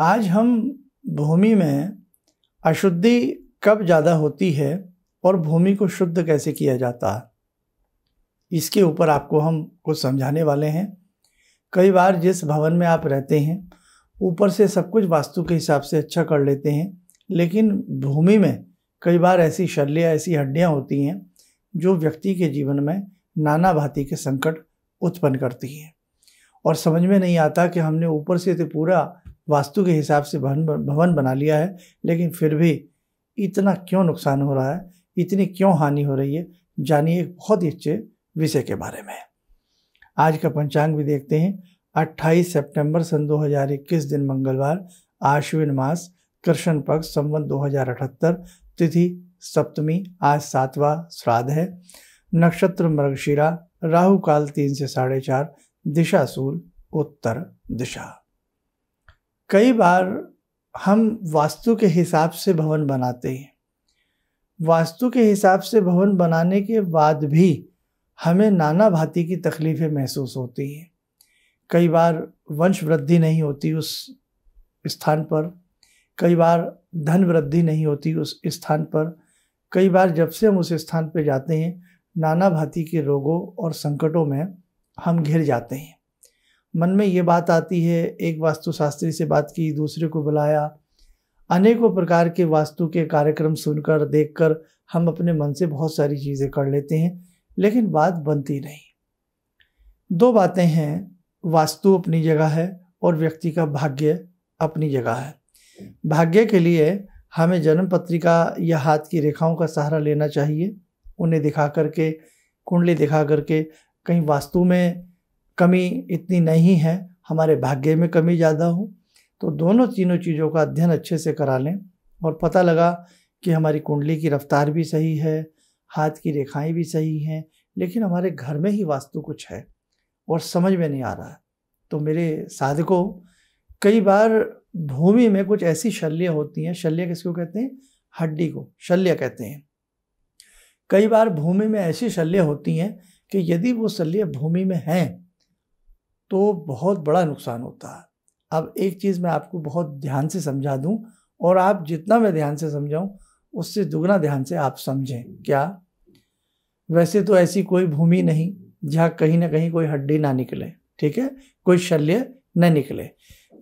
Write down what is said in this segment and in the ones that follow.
आज हम भूमि में अशुद्धि कब ज़्यादा होती है और भूमि को शुद्ध कैसे किया जाता है इसके ऊपर आपको हम कुछ समझाने वाले हैं कई बार जिस भवन में आप रहते हैं ऊपर से सब कुछ वास्तु के हिसाब से अच्छा कर लेते हैं लेकिन भूमि में कई बार ऐसी शल्य ऐसी हड्डियाँ होती हैं जो व्यक्ति के जीवन में नाना भांति के संकट उत्पन्न करती हैं और समझ में नहीं आता कि हमने ऊपर से तो पूरा वास्तु के हिसाब से भवन भवन बना लिया है लेकिन फिर भी इतना क्यों नुकसान हो रहा है इतनी क्यों हानि हो रही है जानिए एक बहुत ही अच्छे विषय के बारे में आज का पंचांग भी देखते हैं 28 सितंबर सन 2021 दिन मंगलवार आश्विन मास कृष्ण पक्ष संवत दो तिथि सप्तमी आज सातवां श्राद्ध है नक्षत्र मृगशिरा राहु काल तीन से साढ़े चार दिशा सूल उत्तर दिशा कई बार हम वास्तु के हिसाब से भवन बनाते हैं वास्तु के हिसाब से भवन बनाने के बाद भी हमें नाना भांति की तकलीफ़ें महसूस होती हैं कई बार वंश वृद्धि नहीं होती उस स्थान पर कई बार धन वृद्धि नहीं होती उस स्थान पर कई बार जब से हम उस स्थान पर जाते हैं नाना भांति के रोगों और संकटों में हम घिर जाते हैं मन में ये बात आती है एक वास्तुशास्त्री से बात की दूसरे को बुलाया अनेकों प्रकार के वास्तु के कार्यक्रम सुनकर देखकर हम अपने मन से बहुत सारी चीज़ें कर लेते हैं लेकिन बात बनती नहीं दो बातें हैं वास्तु अपनी जगह है और व्यक्ति का भाग्य अपनी जगह है भाग्य के लिए हमें जन्म पत्रिका या हाथ की रेखाओं का सहारा लेना चाहिए उन्हें दिखा करके कुंडली दिखा करके कहीं वास्तु में कमी इतनी नहीं है हमारे भाग्य में कमी ज़्यादा हो तो दोनों तीनों चीज़ों का अध्ययन अच्छे से करा लें और पता लगा कि हमारी कुंडली की रफ्तार भी सही है हाथ की रेखाएं भी सही हैं लेकिन हमारे घर में ही वास्तु कुछ है और समझ में नहीं आ रहा है तो मेरे साधकों कई बार भूमि में कुछ ऐसी शल्य होती हैं शल्य किसको कहते हैं हड्डी को शल्य कहते हैं कई बार भूमि में ऐसी शल्य होती हैं कि यदि वो शल्य भूमि में हैं तो बहुत बड़ा नुकसान होता है अब एक चीज़ मैं आपको बहुत ध्यान से समझा दूं और आप जितना मैं ध्यान से समझाऊं उससे दुगना ध्यान से आप समझें क्या वैसे तो ऐसी कोई भूमि नहीं जहाँ कहीं ना कहीं कोई हड्डी ना निकले ठीक है कोई शल्य न निकले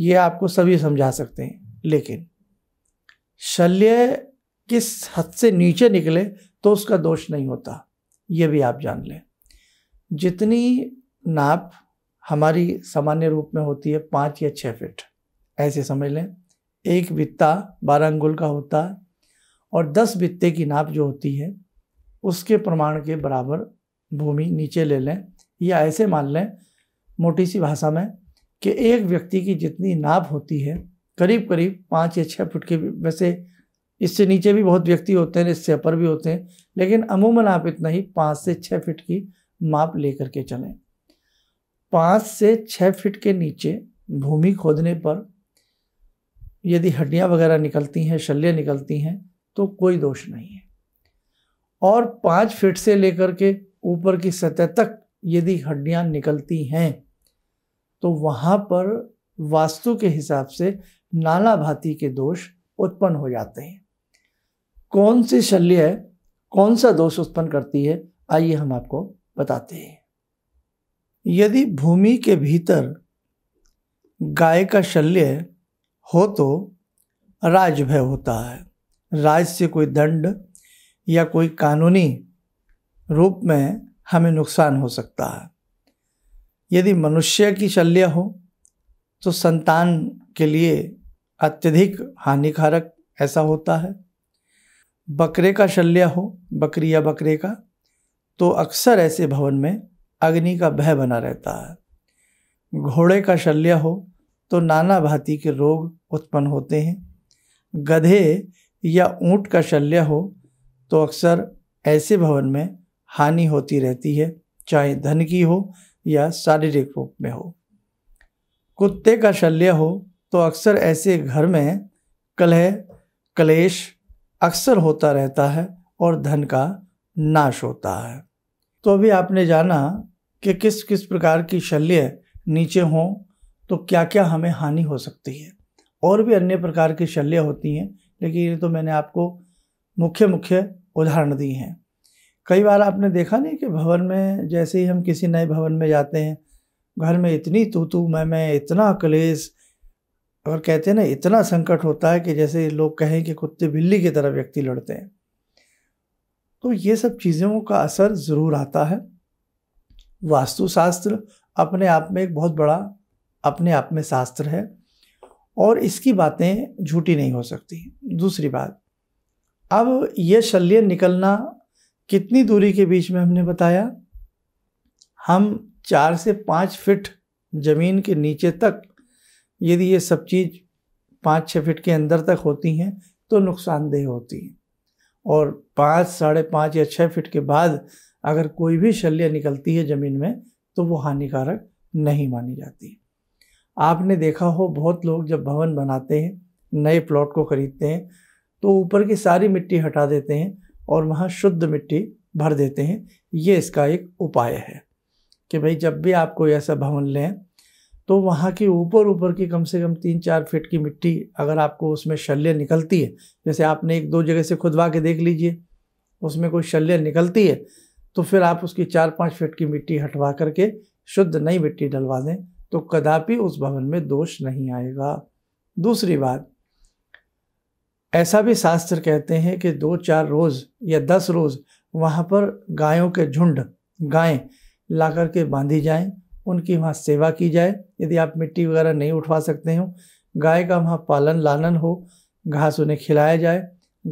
ये आपको सभी समझा सकते हैं लेकिन शल्य किस हद से नीचे निकले तो उसका दोष नहीं होता ये भी आप जान लें जितनी नाप हमारी सामान्य रूप में होती है पाँच या छः फिट ऐसे समझ लें एक बित्ता बारह अंगुल का होता है और दस बित्ते की नाप जो होती है उसके प्रमाण के बराबर भूमि नीचे ले लें या ऐसे मान लें मोटी सी भाषा में कि एक व्यक्ति की जितनी नाप होती है करीब करीब पाँच या छः फुट के वैसे इससे नीचे भी बहुत व्यक्ति होते हैं इससे अपर भी होते हैं लेकिन अमूमन आप इतना ही पाँच से छः फिट की माप लेकर के चलें पाँच से छः फीट के नीचे भूमि खोदने पर यदि हड्डियाँ वगैरह निकलती हैं शल्य निकलती हैं तो कोई दोष नहीं है और पाँच फीट से लेकर के ऊपर की सतह तक यदि हड्डियाँ निकलती हैं तो वहाँ पर वास्तु के हिसाब से नाला भाती के दोष उत्पन्न हो जाते हैं कौन सी शल्य कौन सा दोष उत्पन्न करती है आइए हम आपको बताते हैं यदि भूमि के भीतर गाय का शल्य हो तो राजभय होता है राज से कोई दंड या कोई कानूनी रूप में हमें नुकसान हो सकता है यदि मनुष्य की शल्य हो तो संतान के लिए अत्यधिक हानिकारक ऐसा होता है बकरे का शल्य हो बकरी या बकरे का तो अक्सर ऐसे भवन में अग्नि का भय बना रहता है घोड़े का शल्य हो तो नाना भांति के रोग उत्पन्न होते हैं गधे या ऊंट का शल्य हो तो अक्सर ऐसे भवन में हानि होती रहती है चाहे धन की हो या शारीरिक रूप में हो कुत्ते का शल्य हो तो अक्सर ऐसे घर में कलह कलेश अक्सर होता रहता है और धन का नाश होता है तो अभी आपने जाना कि किस किस प्रकार की शल्य नीचे हों तो क्या क्या हमें हानि हो सकती है और भी अन्य प्रकार की शल्य होती हैं लेकिन ये तो मैंने आपको मुख्य मुख्य उदाहरण दिए हैं कई बार आपने देखा नहीं कि भवन में जैसे ही हम किसी नए भवन में जाते हैं घर में इतनी तो तू मैं मैं इतना कलेस और कहते हैं ना इतना संकट होता है कि जैसे लोग कहें कि कुत्ते बिल्ली की तरह व्यक्ति लड़ते हैं तो ये सब चीज़ों का असर ज़रूर आता है वास्तुशास्त्र अपने आप में एक बहुत बड़ा अपने आप में शास्त्र है और इसकी बातें झूठी नहीं हो सकती दूसरी बात अब यह शल्य निकलना कितनी दूरी के बीच में हमने बताया हम चार से पाँच फिट ज़मीन के नीचे तक यदि ये सब चीज़ पाँच छः फिट के अंदर तक होती हैं तो नुकसानदेह होती हैं और पाँच साढ़े पाँच या छः फिट के बाद अगर कोई भी शल्य निकलती है ज़मीन में तो वो हानिकारक नहीं मानी जाती आपने देखा हो बहुत लोग जब भवन बनाते हैं नए प्लॉट को खरीदते हैं तो ऊपर की सारी मिट्टी हटा देते हैं और वहाँ शुद्ध मिट्टी भर देते हैं ये इसका एक उपाय है कि भाई जब भी आप कोई ऐसा भवन लें तो वहाँ की ऊपर ऊपर की कम से कम तीन चार फीट की मिट्टी अगर आपको उसमें शल्य निकलती है जैसे आपने एक दो जगह से खुदवा के देख लीजिए उसमें कोई शल्य निकलती है तो फिर आप उसकी चार पाँच फीट की मिट्टी हटवा करके शुद्ध नई मिट्टी डलवा दें तो कदापि उस भवन में दोष नहीं आएगा दूसरी बात ऐसा भी शास्त्र कहते हैं कि दो चार रोज़ या दस रोज़ वहाँ पर गायों के झुंड गायें ला करके बांधी जाएं उनकी वहाँ सेवा की जाए यदि आप मिट्टी वगैरह नहीं उठवा सकते हो गाय का वहाँ पालन लालन हो घास उन्हें खिलाया जाए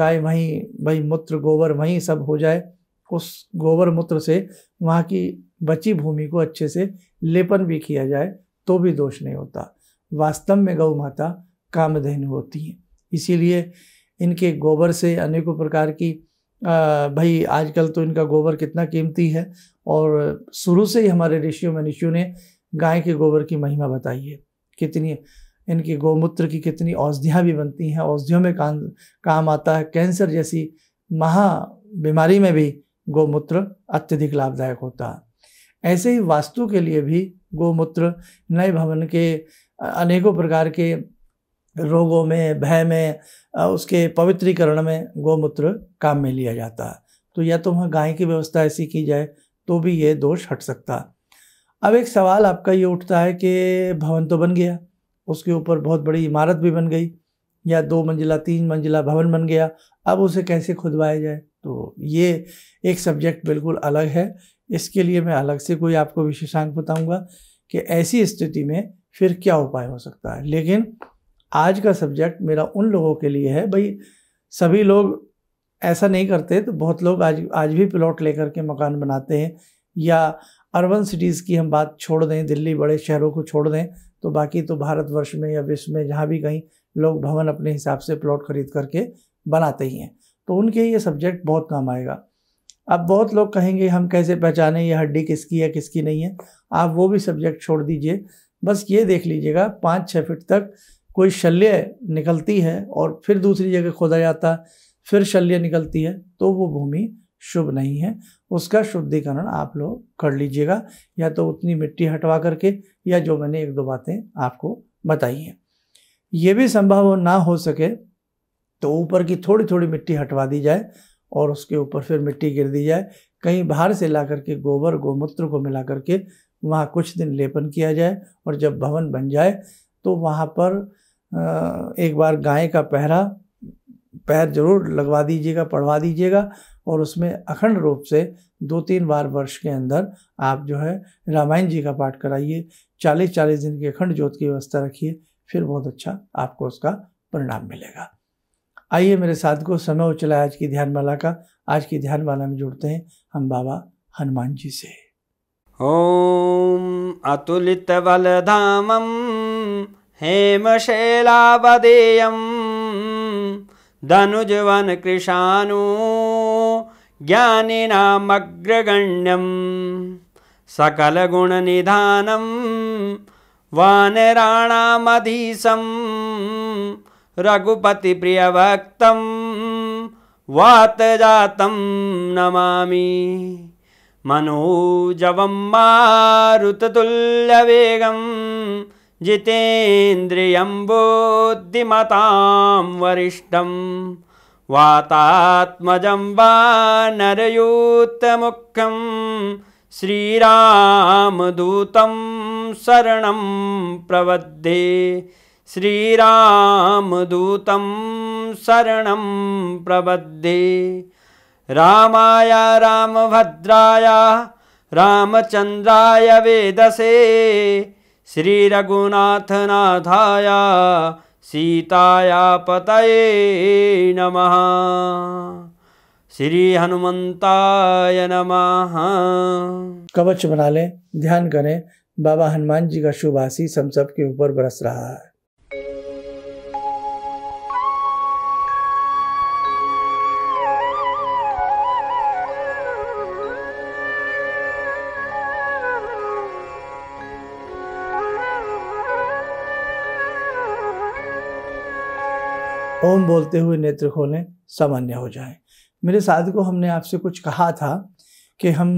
गाय वहीं वहीं मूत्र गोबर वहीं सब हो जाए उस गोबर मूत्र से वहाँ की बची भूमि को अच्छे से लेपन भी किया जाए तो भी दोष नहीं होता वास्तव में गौ माता कामधेनु होती हैं इसीलिए इनके गोबर से अनेकों प्रकार की आ, भाई आजकल तो इनका गोबर कितना कीमती है और शुरू से ही हमारे ऋषियों मनीषियों ने गाय के गोबर की महिमा बताई है कितनी इनके गोमूत्र की कितनी औषधियाँ भी बनती हैं औषधियों में काम काम आता है कैंसर जैसी महा बीमारी में भी गोमूत्र अत्यधिक लाभदायक होता है ऐसे ही वास्तु के लिए भी गोमूत्र नए भवन के अनेकों प्रकार के रोगों में भय में उसके पवित्रीकरण में गोमूत्र काम में लिया जाता है तो या तो वहाँ गाय की व्यवस्था ऐसी की जाए तो भी ये दोष हट सकता अब एक सवाल आपका ये उठता है कि भवन तो बन गया उसके ऊपर बहुत बड़ी इमारत भी बन गई या दो मंजिला तीन मंजिला भवन बन गया अब उसे कैसे खुदवाया जाए तो ये एक सब्जेक्ट बिल्कुल अलग है इसके लिए मैं अलग से कोई आपको विशेषांक बताऊंगा कि ऐसी स्थिति में फिर क्या उपाय हो सकता है लेकिन आज का सब्जेक्ट मेरा उन लोगों के लिए है भाई सभी लोग ऐसा नहीं करते तो बहुत लोग आज आज भी प्लॉट लेकर के मकान बनाते हैं या अर्बन सिटीज़ की हम बात छोड़ दें दिल्ली बड़े शहरों को छोड़ दें तो बाकी तो भारतवर्ष में या विश्व में जहाँ भी कहीं लोग भवन अपने हिसाब से प्लॉट खरीद करके बनाते ही हैं तो उनके ये सब्जेक्ट बहुत काम आएगा अब बहुत लोग कहेंगे हम कैसे पहचाने ये हड्डी किसकी है किसकी नहीं है आप वो भी सब्जेक्ट छोड़ दीजिए बस ये देख लीजिएगा पाँच छः फिट तक कोई शल्य निकलती है और फिर दूसरी जगह खोदा जाता फिर शल्य निकलती है तो वो भूमि शुभ नहीं है उसका शुद्धिकरण आप लोग कर लीजिएगा या तो उतनी मिट्टी हटवा करके या जो मैंने एक दो बातें आपको बताई हैं ये भी संभव ना हो सके तो ऊपर की थोड़ी थोड़ी मिट्टी हटवा दी जाए और उसके ऊपर फिर मिट्टी गिर दी जाए कहीं बाहर से ला करके गोबर गोमूत्र को मिला करके वहाँ कुछ दिन लेपन किया जाए और जब भवन बन जाए तो वहाँ पर एक बार गाय का पहरा पैर जरूर लगवा दीजिएगा पढ़वा दीजिएगा और उसमें अखंड रूप से दो तीन बार वर्ष के अंदर आप जो है रामायण जी का पाठ कराइए चालीस चालीस दिन की अखंड ज्योत की व्यवस्था रखिए फिर बहुत अच्छा आपको उसका परिणाम मिलेगा आइए मेरे साथ को समय उचला आज की ध्यान माला का आज की ध्यान माला में जुड़ते हैं हम बाबा हनुमान जी से ओम अतुलित बल धामम हेम शैलावदेयम धनुजवन गुण ज्ञानिनामग्रगण्यं सकलगुणनिधानं वानराणामधीशम् रघुपतिप्रियभक्तं वातजातं नमामि मनोजवं मा जितेन्द्रियं बुद्धिमतां वरिष्ठं वातात्मजं वा नरयूतमुखं श्रीरामदूतं शरणं प्रवधे श्रीरामदूतं शरण प्रबद्धे राम भद्राया रामचन्द्राय वेदसे नाथाया सीताया पतये नमः श्री हनुमंताय नमः कवच बना लें ध्यान करें बाबा हनुमान जी का शुभ आशीष हम सब के ऊपर बरस रहा है ओम बोलते हुए नेत्र खोलें सामान्य हो जाए मेरे साथ को हमने आपसे कुछ कहा था कि हम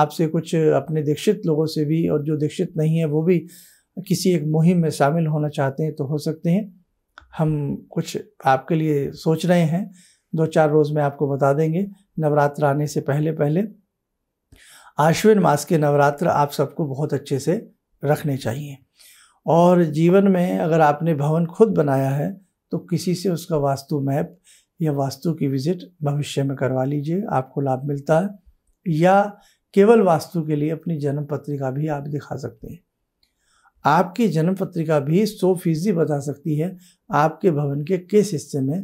आपसे कुछ अपने दीक्षित लोगों से भी और जो दीक्षित नहीं है वो भी किसी एक मुहिम में शामिल होना चाहते हैं तो हो सकते हैं हम कुछ आपके लिए सोच रहे हैं दो चार रोज़ में आपको बता देंगे नवरात्र आने से पहले पहले आश्विन मास के नवरात्र आप सबको बहुत अच्छे से रखने चाहिए और जीवन में अगर आपने भवन खुद बनाया है तो किसी से उसका वास्तु मैप या वास्तु की विजिट भविष्य में करवा लीजिए आपको लाभ मिलता है या केवल वास्तु के लिए अपनी जन्म पत्रिका भी आप दिखा सकते हैं आपकी जन्म पत्रिका भी सौ फीसदी बता सकती है आपके भवन के किस हिस्से में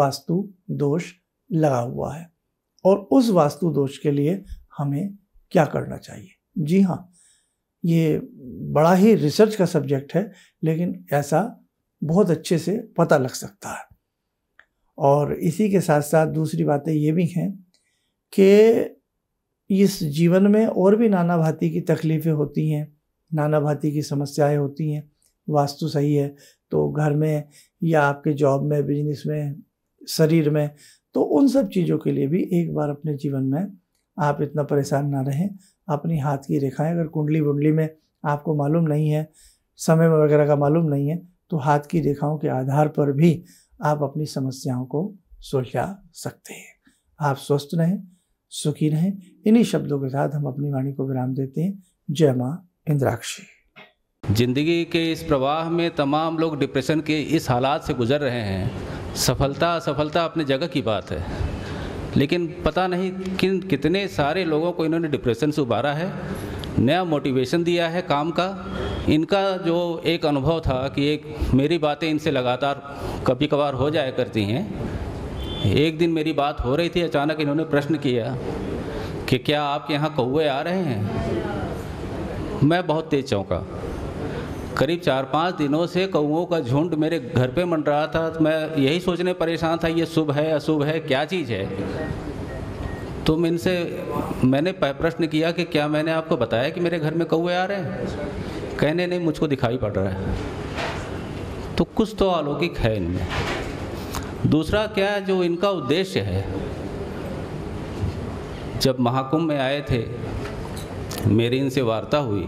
वास्तु दोष लगा हुआ है और उस वास्तु दोष के लिए हमें क्या करना चाहिए जी हाँ ये बड़ा ही रिसर्च का सब्जेक्ट है लेकिन ऐसा बहुत अच्छे से पता लग सकता है और इसी के साथ साथ दूसरी बातें ये भी हैं कि इस जीवन में और भी नाना भाती की तकलीफ़ें होती हैं नाना भाती की समस्याएं होती हैं वास्तु सही है तो घर में या आपके जॉब में बिजनेस में शरीर में तो उन सब चीज़ों के लिए भी एक बार अपने जीवन में आप इतना परेशान ना रहें अपनी हाथ की रेखाएं अगर कुंडली वुंडली में आपको मालूम नहीं है समय वगैरह का मालूम नहीं है तो हाथ की रेखाओं के आधार पर भी आप अपनी समस्याओं को सुलझा सकते हैं आप स्वस्थ रहें सुखी रहें इन्हीं शब्दों के साथ हम अपनी वाणी को विराम देते हैं जय माँ इंद्राक्षी जिंदगी के इस प्रवाह में तमाम लोग डिप्रेशन के इस हालात से गुजर रहे हैं सफलता असफलता अपने जगह की बात है लेकिन पता नहीं किन कितने सारे लोगों को इन्होंने डिप्रेशन से उबारा है नया मोटिवेशन दिया है काम का इनका जो एक अनुभव था कि एक मेरी बातें इनसे लगातार कभी कभार हो जाया करती हैं एक दिन मेरी बात हो रही थी अचानक इन्होंने प्रश्न किया कि क्या आपके यहाँ कौए आ रहे हैं मैं बहुत तेज चौंका करीब चार पाँच दिनों से कौओं का झुंड मेरे घर पे मंड रहा था मैं यही सोचने परेशान था ये शुभ है अशुभ है क्या चीज़ है तुम इनसे मैंने प्रश्न किया कि क्या मैंने आपको बताया कि मेरे घर में कौए आ रहे हैं कहने नहीं मुझको दिखाई पड़ रहा है तो कुछ तो अलौकिक है इनमें दूसरा क्या है जो इनका उद्देश्य है जब महाकुंभ में आए थे मेरी इनसे वार्ता हुई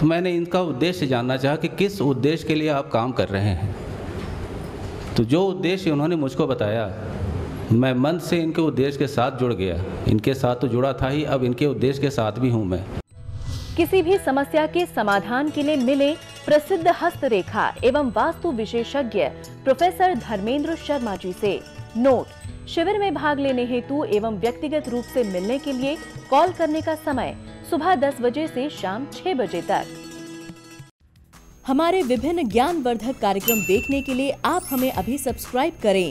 तो मैंने इनका उद्देश्य जानना चाहा कि किस उद्देश्य के लिए आप काम कर रहे हैं तो जो उद्देश्य उन्होंने मुझको बताया मैं मन से इनके उद्देश्य के साथ जुड़ गया इनके साथ तो जुड़ा था ही अब इनके उद्देश्य के साथ भी हूँ मैं किसी भी समस्या के समाधान के लिए मिले प्रसिद्ध हस्तरेखा एवं वास्तु विशेषज्ञ प्रोफेसर धर्मेंद्र शर्मा जी से नोट शिविर में भाग लेने हेतु एवं व्यक्तिगत रूप से मिलने के लिए कॉल करने का समय सुबह 10 बजे से शाम 6 बजे तक हमारे विभिन्न ज्ञान वर्धक कार्यक्रम देखने के लिए आप हमें अभी सब्सक्राइब करें